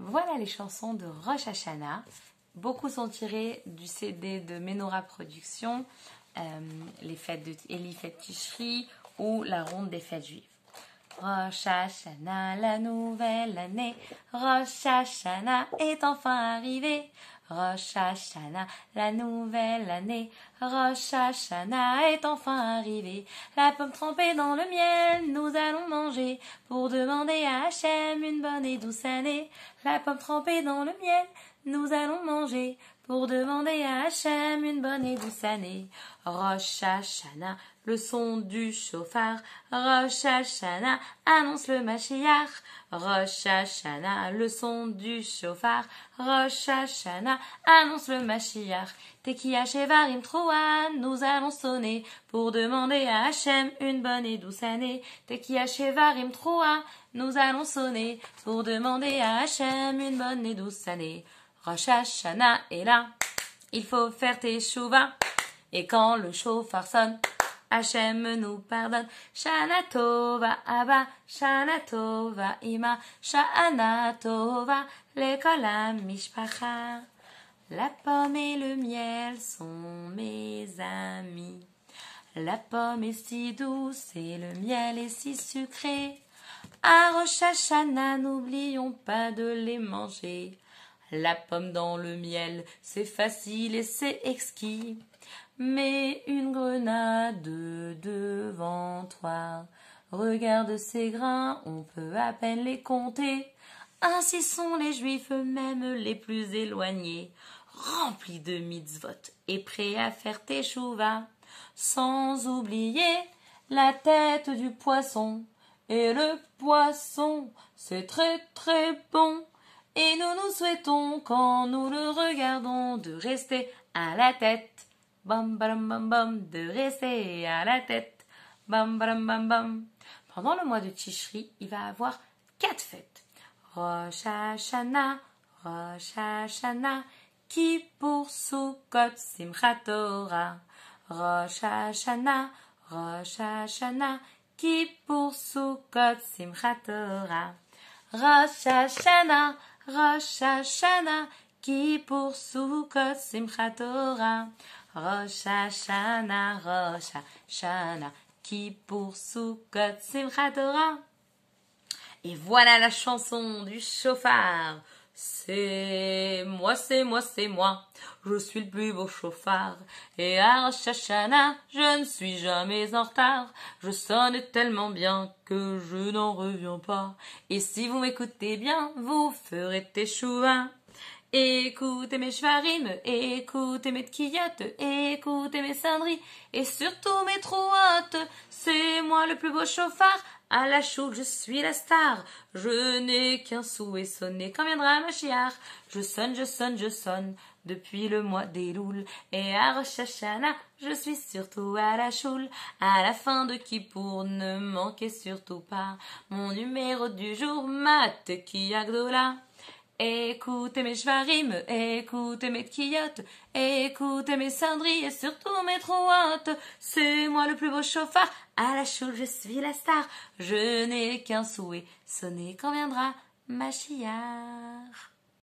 Voilà les chansons de Rosh Hashanah. Beaucoup sont tirées du CD de Menorah Productions, euh, les fêtes de Eli Fête ou la ronde des fêtes juives. Rosh Hashanah, la nouvelle année, Rosh Hashanah est enfin arrivée. Rosh la nouvelle année. Rosh Hashanah est enfin arrivée. La pomme trempée dans le miel, nous allons manger pour demander à Hachem une bonne et douce année. La pomme trempée dans le miel, nous allons manger pour demander à Hachem une bonne et douce année. Rosh Hashanah, le son du chauffard. Rosh Hashanah, annonce le Mashiach. Rosh Hashanah, le son du chauffard. Rosh Hashanah, annonce le Mashiach. Tekiya Shevarim nous allons sonner pour demander à Hachem une bonne et douce année. Tekiya Shevarim troa, nous allons sonner pour demander à Hachem une bonne et douce année. Rosh Hashanah est là, il faut faire tes chouvas, Et quand le chauffard sonne, Hachem nous pardonne. Shana Tova Abba, Shana Tova Ima, Shana Tova Lekola Mishpacha. La pomme et le miel sont mes amis. La pomme est si douce et le miel est si sucré. À Rosh Hashanah, n'oublions pas de les manger. La pomme dans le miel, c'est facile et c'est exquis. Mais une grenade devant toi. Regarde ces grains, on peut à peine les compter. Ainsi sont les juifs même les plus éloignés, remplis de mitzvot et prêts à faire tes chouvas. sans oublier la tête du poisson. Et le poisson, c'est très très bon. Et nous nous souhaitons, quand nous le regardons, de rester à la tête. Bam, bam, bam, bam, de rester à la tête. Bam, bam, bam, bam. Pendant le mois de Tishri, il va avoir quatre fêtes. Rosh Hashanah, Rosh Hashanah, Kippour, Sukkot, Simchat Torah. Rosh Hashanah, Rosh Hashanah, Sukkot, Simchat Torah. Rosh Rosh Hashanah, pour Sukkot, Simchat Torah. Rosh Hashanah, Rosh Hashanah, Kippour, Sukkot, Simchat Torah. Et voilà la chanson du chauffard. C'est moi, c'est moi, c'est moi. Je suis le plus beau chauffard. Et à Chachana, je ne suis jamais en retard. Je sonne tellement bien que je n'en reviens pas. Et si vous m'écoutez bien, vous ferez tes chouins Écoutez mes chevarines, écoutez mes quillottes écoutez mes cendries, et surtout mes trouottes. C'est moi le plus beau chauffard, à la choule, je suis la star. Je n'ai qu'un et sonné. Quand viendra ma chère Je sonne, je sonne, je sonne. Depuis le mois des loules. et à Rochachana, je suis surtout à la choule, à la fin de qui pour ne manquer surtout pas mon numéro du jour, Mat a Écoutez mes chevarimes, écoutez mes quillottes, écoutez mes cendriers et surtout mes trouettes. C'est moi le plus beau chauffard, à la choule je suis la star. Je n'ai qu'un souhait, sonner quand viendra ma chillard.